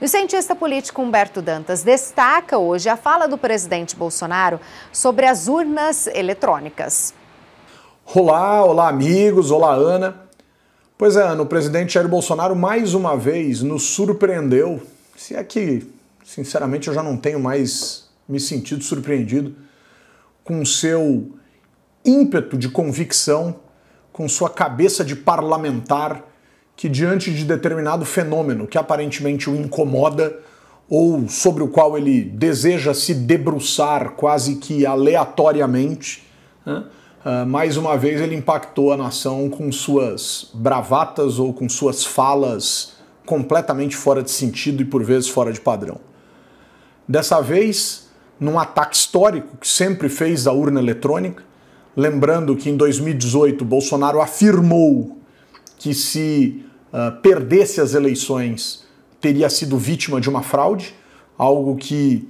E o cientista político Humberto Dantas destaca hoje a fala do presidente Bolsonaro sobre as urnas eletrônicas. Olá, olá amigos, olá Ana. Pois é, Ana, o presidente Jair Bolsonaro mais uma vez nos surpreendeu. Se é que, sinceramente, eu já não tenho mais me sentido surpreendido com seu ímpeto de convicção, com sua cabeça de parlamentar que, diante de determinado fenômeno que aparentemente o incomoda ou sobre o qual ele deseja se debruçar quase que aleatoriamente, né? Uh, mais uma vez ele impactou a nação com suas bravatas ou com suas falas completamente fora de sentido e por vezes fora de padrão. Dessa vez, num ataque histórico que sempre fez a urna eletrônica, lembrando que em 2018 Bolsonaro afirmou que se uh, perdesse as eleições teria sido vítima de uma fraude, algo que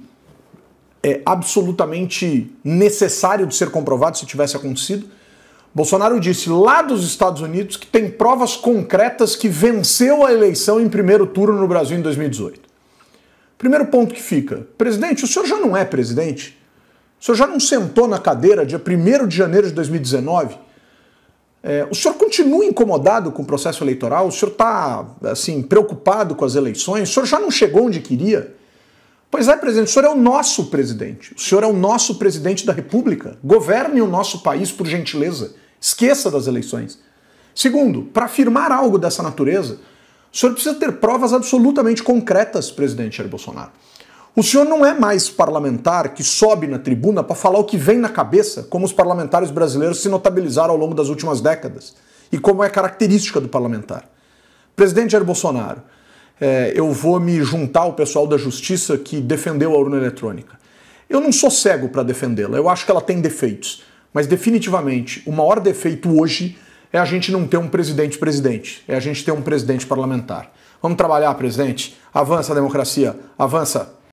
é absolutamente necessário de ser comprovado se tivesse acontecido. Bolsonaro disse lá dos Estados Unidos que tem provas concretas que venceu a eleição em primeiro turno no Brasil em 2018. Primeiro ponto que fica: presidente, o senhor já não é presidente? O senhor já não sentou na cadeira dia 1 de janeiro de 2019? É, o senhor continua incomodado com o processo eleitoral? O senhor está assim, preocupado com as eleições? O senhor já não chegou onde queria? Pois é, presidente, o senhor é o nosso presidente. O senhor é o nosso presidente da República. Governe o nosso país, por gentileza. Esqueça das eleições. Segundo, para afirmar algo dessa natureza, o senhor precisa ter provas absolutamente concretas, presidente Jair Bolsonaro. O senhor não é mais parlamentar que sobe na tribuna para falar o que vem na cabeça, como os parlamentares brasileiros se notabilizaram ao longo das últimas décadas e como é característica do parlamentar. Presidente Jair Bolsonaro, é, eu vou me juntar ao pessoal da Justiça que defendeu a urna eletrônica. Eu não sou cego para defendê-la, eu acho que ela tem defeitos. Mas definitivamente, o maior defeito hoje é a gente não ter um presidente-presidente, é a gente ter um presidente parlamentar. Vamos trabalhar, presidente? Avança a democracia, avança